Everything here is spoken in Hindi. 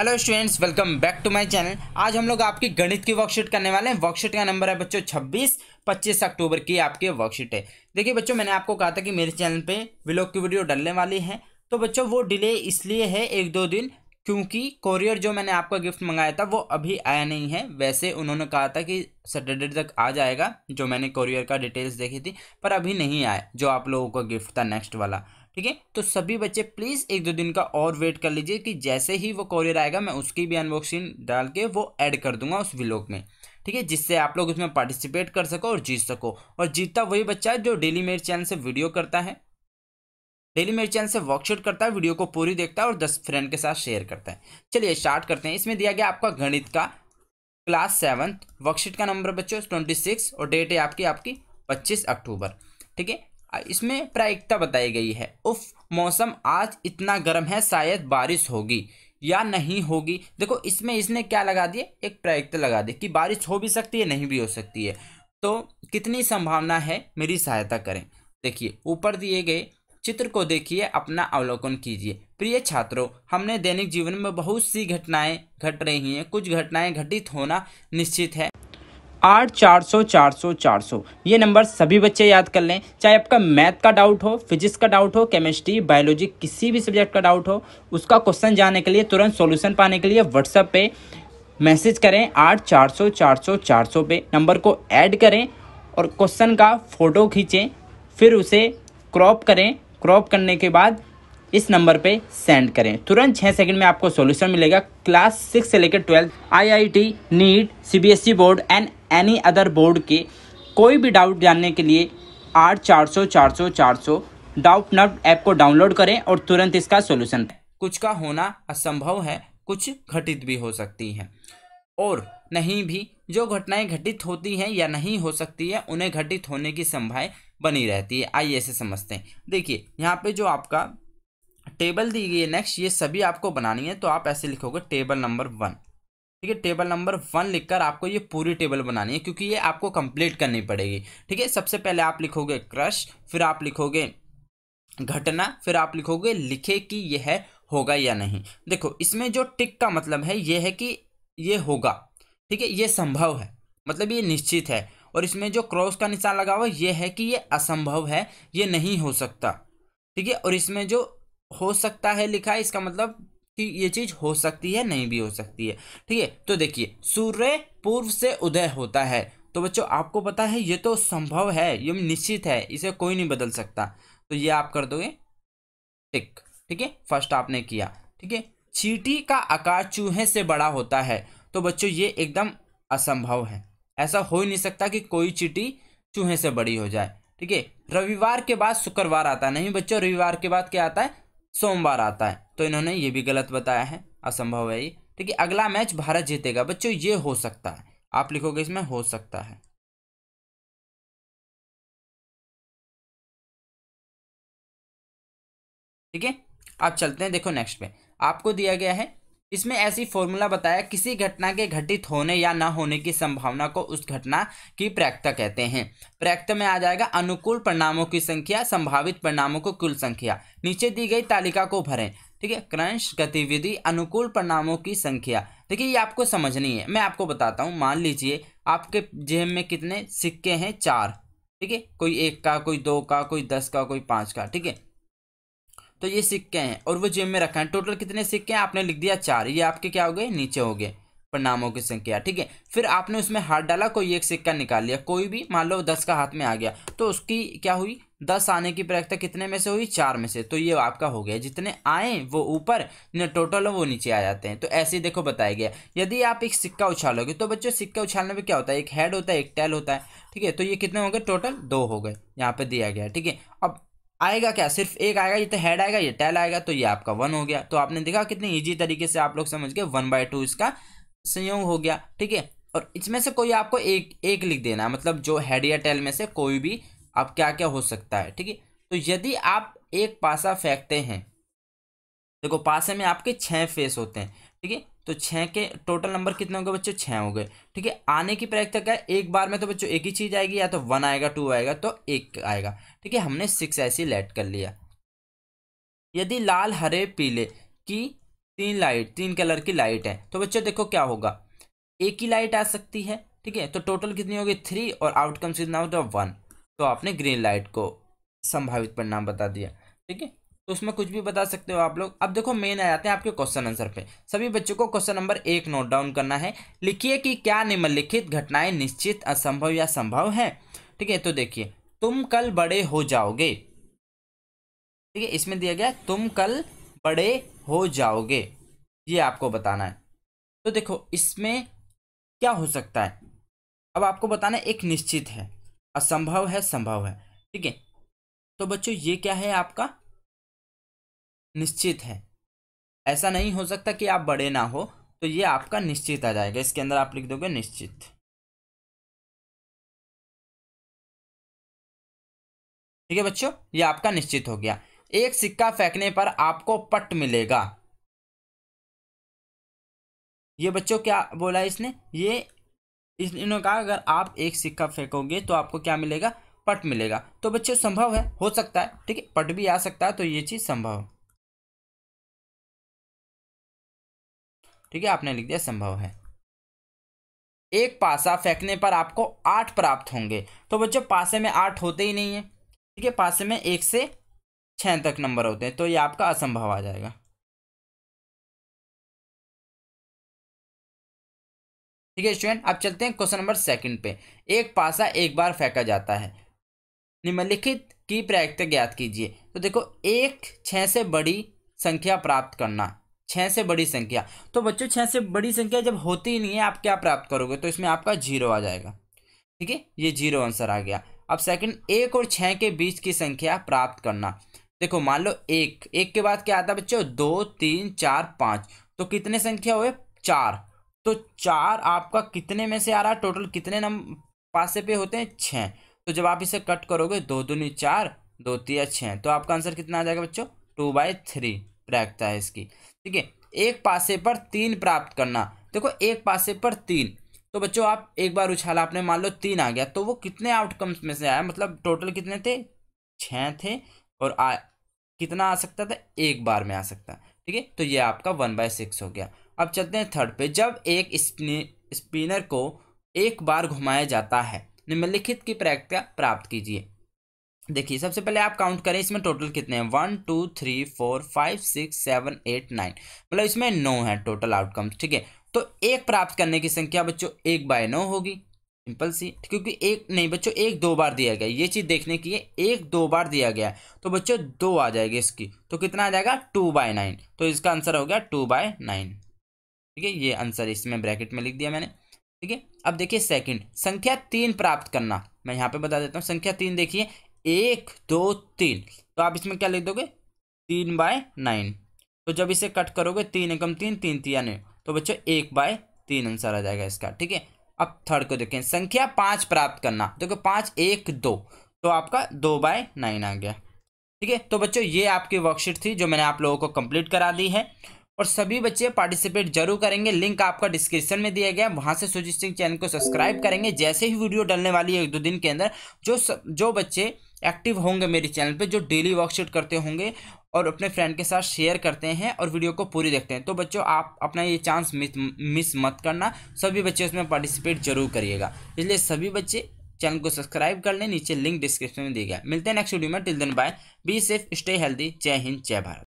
hello students welcome back to my channel आज हम लोग आपकी गणित की वर्कशीट करने वाले हैं वर्कशीट का नंबर है बच्चों 26 25 अक्टूबर की आपकी वर्कशीट है देखिए बच्चों मैंने आपको कहा था कि मेरे चैनल पे व्लॉग की वीडियो डलने वाली है तो बच्चों वो डिले इसलिए है एक दो दिन क्योंकि कॉरियर जो मैंने आपका गिफ्ट मंगाया था वो अभी आया नहीं है वैसे उन्होंने कहा था कि सैटरडे तक आ जाएगा जो मैंने कॉरियर का डिटेल्स देखी थी पर अभी नहीं आया जो आप लोगों का गिफ्ट था नेक्स्ट वाला ठीक है तो सभी बच्चे प्लीज़ एक दो दिन का और वेट कर लीजिए कि जैसे ही वो कॉरियर आएगा मैं उसकी भी अनबॉक्सिंग डाल के वो ऐड कर दूंगा उस व्लॉग में ठीक है जिससे आप लोग उसमें पार्टिसिपेट कर सको और जीत सको और जीतता वही बच्चा है जो डेली मेरे चैनल से वीडियो करता है डेली मेरे चैनल से वर्कशीट करता है वीडियो को पूरी देखता है और दस फ्रेंड के साथ शेयर करता है चलिए स्टार्ट करते हैं इसमें दिया गया आपका गणित का क्लास सेवन्थ वर्कशीट का नंबर बच्चों ट्वेंटी सिक्स और डेट है आपकी आपकी पच्चीस अक्टूबर ठीक है इसमें प्रायिकता बताई गई है उफ मौसम आज इतना गर्म है शायद बारिश होगी या नहीं होगी देखो इसमें इसने क्या लगा दिया एक प्रायिकता लगा दी कि बारिश हो भी सकती है नहीं भी हो सकती है तो कितनी संभावना है मेरी सहायता करें देखिए ऊपर दिए गए चित्र को देखिए अपना अवलोकन कीजिए प्रिय छात्रों हमने दैनिक जीवन में बहुत सी घटनाएं घट रही हैं कुछ घटनाएं घटित होना निश्चित है आठ चार सौ चार सौ चार सौ ये नंबर सभी बच्चे याद कर लें चाहे आपका मैथ का डाउट हो फिजिक्स का डाउट हो केमिस्ट्री बायोलॉजी किसी भी सब्जेक्ट का डाउट हो उसका क्वेश्चन जाने के लिए तुरंत सॉल्यूशन पाने के लिए व्हाट्सएप पे मैसेज करें आठ चार सौ चार सौ चार सौ पे नंबर को ऐड करें और क्वेश्चन का फ़ोटो खींचें फिर उसे क्रॉप करें क्रॉप करने के बाद इस नंबर पे सेंड करें तुरंत छः सेकंड में आपको सॉल्यूशन मिलेगा क्लास सिक्स से लेकर twelfth IIT NEET CBSE board and any other board के कोई भी डाउट जानने के लिए आठ चार सौ चार सौ चार सौ डाउट नट ऐप को डाउनलोड करें और तुरंत इसका सोल्यूशन कुछ का होना असंभव है कुछ घटित भी हो सकती है और नहीं भी जो घटनाएं घटित होती हैं या नहीं हो सकती है उन्हें घटित होने की संभाएँ बनी रहती है आइए ऐसे समझते हैं देखिए यहाँ पे जो आपका टेबल दी गई है नेक्स्ट ये सभी आपको बनानी है तो आप ऐसे लिखोगे टेबल नंबर वन ठीक है टेबल नंबर वन लिखकर आपको ये पूरी टेबल बनानी है क्योंकि ये आपको कंप्लीट करनी पड़ेगी ठीक है सबसे पहले आप लिखोगे क्रश फिर आप लिखोगे घटना फिर आप लिखोगे लिखे कि यह होगा या नहीं देखो इसमें जो टिक का मतलब है ये है कि ये होगा ठीक है ये संभव है मतलब ये निश्चित है और इसमें जो क्रॉस का निशान लगा हुआ ये है कि ये असंभव है ये नहीं हो सकता ठीक है और इसमें जो हो सकता है लिखा है इसका मतलब कि ये चीज हो सकती है नहीं भी हो सकती है ठीक है तो देखिए सूर्य पूर्व से उदय होता है तो बच्चों आपको पता है ये तो संभव है ये निश्चित है इसे कोई नहीं बदल सकता तो ये आप कर दोगे टिक ठीक है फर्स्ट आपने किया ठीक है चीटी का आकार चूहे से बड़ा होता है तो बच्चों ये एकदम असंभव है ऐसा हो ही नहीं सकता कि कोई चीटी चूहे से बड़ी हो जाए ठीक है रविवार के बाद शुक्रवार आता है नहीं बच्चों रविवार के बाद क्या आता है सोमवार आता है तो इन्होंने ये भी गलत बताया है असंभव है ये ठीक है अगला मैच भारत जीतेगा बच्चों ये हो सकता है आप लिखोगे इसमें हो सकता है ठीक है आप चलते हैं देखो नेक्स्ट पे आपको दिया गया है इसमें ऐसी फॉर्मूला बताया किसी घटना के घटित होने या न होने की संभावना को उस घटना की प्रैक्ता कहते हैं प्रयक्त में आ जाएगा अनुकूल परिणामों की संख्या संभावित परिणामों को कुल संख्या नीचे दी गई तालिका को भरें ठीक है क्रंश गतिविधि अनुकूल परिणामों की संख्या देखिए ये आपको समझनी है मैं आपको बताता हूँ मान लीजिए आपके जेब में कितने सिक्के हैं चार ठीक है कोई एक का कोई दो का कोई दस का कोई पाँच का ठीक है तो ये सिक्के हैं और वो जेब में रखा है टोटल कितने सिक्के हैं आपने लिख दिया चार ये आपके क्या हो गए नीचे हो गए परिणामों की संख्या ठीक है फिर आपने उसमें हाथ डाला कोई एक सिक्का निकाल लिया कोई भी मान लो दस का हाथ में आ गया तो उसकी क्या हुई दस आने की प्रयक्ता कितने में से हुई चार में से तो ये आपका हो गया जितने आए वो ऊपर न टोटल वो नीचे आ जाते हैं तो ऐसे ही देखो बताया गया यदि आप एक सिक्का उछालोगे तो बच्चों सिक्का उछालने में क्या होता है एक हेड होता है एक टेल होता है ठीक है तो ये कितने हो गए टोटल दो हो गए यहाँ पे दिया गया ठीक है अब आएगा क्या सिर्फ एक आएगा ये तो हेड आएगा ये टेल आएगा तो ये आपका वन हो गया तो आपने देखा कितने ईजी तरीके से आप लोग समझ गए वन बाय टू इसका संयोग हो गया ठीक है और इसमें से कोई आपको एक एक लिख देना है मतलब जो हेड या टेल में से कोई भी आप क्या क्या हो सकता है ठीक है तो यदि आप एक पासा फेंकते हैं देखो पासे में आपके छः फेस होते हैं ठीक है तो छः के टोटल नंबर कितने हो गए बच्चों छः हो गए ठीक है आने की प्रैक्टिस क्या है एक बार में तो बच्चों एक ही चीज़ आएगी या तो वन आएगा टू आएगा तो एक आएगा ठीक है हमने सिक्स ऐसी लेट कर लिया यदि लाल हरे पीले की तीन लाइट तीन कलर की लाइट है तो बच्चों देखो क्या होगा एक ही लाइट आ सकती है ठीक है तो टोटल कितनी होगी थ्री और आउटकम्स कितना होगा वन तो आपने ग्रीन लाइट को संभावित परिणाम बता दिया ठीक है तो उसमें कुछ भी बता सकते हो आप लोग अब देखो मेन आ जाते हैं आपके क्वेश्चन आंसर पे सभी बच्चों को क्वेश्चन नंबर एक नोट डाउन करना है लिखिए कि क्या निम्नलिखित घटनाएं निश्चित असंभव या संभव है ठीक है तो देखिए तुम कल बड़े हो जाओगे ठीक है इसमें दिया गया तुम कल बड़े हो जाओगे ये आपको बताना है तो देखो इसमें क्या हो सकता है अब आपको बताना एक निश्चित है असंभव है संभव है ठीक है तो बच्चों ये क्या है आपका निश्चित है ऐसा नहीं हो सकता कि आप बड़े ना हो तो ये आपका निश्चित आ जाएगा इसके अंदर आप लिख दोगे निश्चित ठीक है बच्चों ये आपका निश्चित हो गया एक सिक्का फेंकने पर आपको पट मिलेगा ये बच्चों क्या बोला इसने ये इन्होंने कहा अगर आप एक सिक्का फेंकोगे तो आपको क्या मिलेगा पट मिलेगा तो बच्चों संभव है हो सकता है ठीक है पट भी आ सकता है तो ये चीज़ संभव है ठीक है आपने लिख दिया संभव है एक पासा फेंकने पर आपको आठ प्राप्त होंगे तो बच्चों पासे में आठ होते ही नहीं है ठीक है पासे में एक से छः तक नंबर होते हैं तो ये आपका असंभव आ जाएगा ठीक है स्टूडेंट अब चलते हैं क्वेश्चन नंबर सेकंड पे एक पासा एक बार फेंका जाता है निम्नलिखित की प्रायिकता ज्ञात कीजिए तो देखो एक छः से बड़ी संख्या प्राप्त करना छः से बड़ी संख्या तो बच्चों छः से बड़ी संख्या जब होती ही नहीं है आप क्या प्राप्त करोगे तो इसमें आपका जीरो आ जाएगा ठीक है ये जीरो आंसर आ गया अब सेकंड एक और छः के बीच की संख्या प्राप्त करना देखो मान लो एक एक के बाद क्या आता है बच्चों दो तीन चार पाँच तो कितने संख्या हुए चार तो चार आपका कितने में से आ रहा है टोटल कितने नंबर पासे पे होते हैं छः तो जब आप इसे कट करोगे दो दूनी चार दो तीन छः तो आपका आंसर कितना आ जाएगा बच्चों टू बाई थ्री ब्रैकता है इसकी ठीक है एक पासे पर तीन प्राप्त करना देखो एक पासे पर तीन तो बच्चों आप एक बार उछाला आपने मान लो तीन आ गया तो वो कितने आउटकम्स में से आया मतलब टोटल कितने थे छः थे और आ कितना आ सकता था एक बार में आ सकता ठीक है तो ये आपका वन बाय सिक्स हो गया अब चलते हैं थर्ड पे जब एक स्पिनर को एक बार घुमाया जाता है निम्नलिखित की प्रैक्टिका प्राप्त कीजिए देखिए सबसे पहले आप काउंट करें इसमें टोटल कितने हैं one two three four five six seven eight nine मतलब इसमें नौ है टोटल आउटकम्स ठीक है तो एक प्राप्त करने की संख्या बच्चों एक बाय नौ होगी सिंपल सी क्योंकि एक नहीं बच्चों एक दो बार दिया गया ये चीज़ देखने की है एक दो बार दिया गया तो बच्चों दो आ जाएगी इसकी तो कितना आ जाएगा टू बाय नाइन तो इसका आंसर हो गया टू बाय नाइन ठीक है ये आंसर इसमें ब्रैकेट में लिख दिया मैंने ठीक है अब देखिए सेकंड संख्या तीन प्राप्त करना मैं यहाँ पे बता देता हूँ संख्या तीन देखिए एक दो तीन तो आप इसमें क्या लिख दोगे तीन बाय नाइन तो जब इसे कट करोगे तीन एकम तीन तीन तीन यानी तो बच्चों एक बाय तीन आंसर आ जाएगा इसका ठीक है अब थर्ड को देखें संख्या पाँच प्राप्त करना देखो पाँच एक दो तो आपका दो बाय नाइन आ गया ठीक है तो बच्चों ये आपकी वर्कशीट थी जो मैंने आप लोगों को कंप्लीट करा दी है और सभी बच्चे पार्टिसिपेट जरूर करेंगे लिंक आपका डिस्क्रिप्शन में दिया गया वहाँ से सुजीत सिंह चैनल को सब्सक्राइब करेंगे जैसे ही वीडियो डलने वाली है एक दो दिन के अंदर जो जो बच्चे एक्टिव होंगे मेरे चैनल पे जो डेली वर्कशीट करते होंगे और अपने फ्रेंड के साथ शेयर करते हैं और वीडियो को पूरी देखते हैं तो बच्चों आप अपना ये चांस मिस मिस मत करना सभी बच्चे उसमें पार्टिसिपेट जरूर करिएगा इसलिए सभी बच्चे चैनल को सब्सक्राइब कर लें नीचे लिंक डिस्क्रिप्शन में दिया गया मिलते हैं नेक्स्ट वीडियो में till then bye be safe stay healthy जय हिंद जय भारत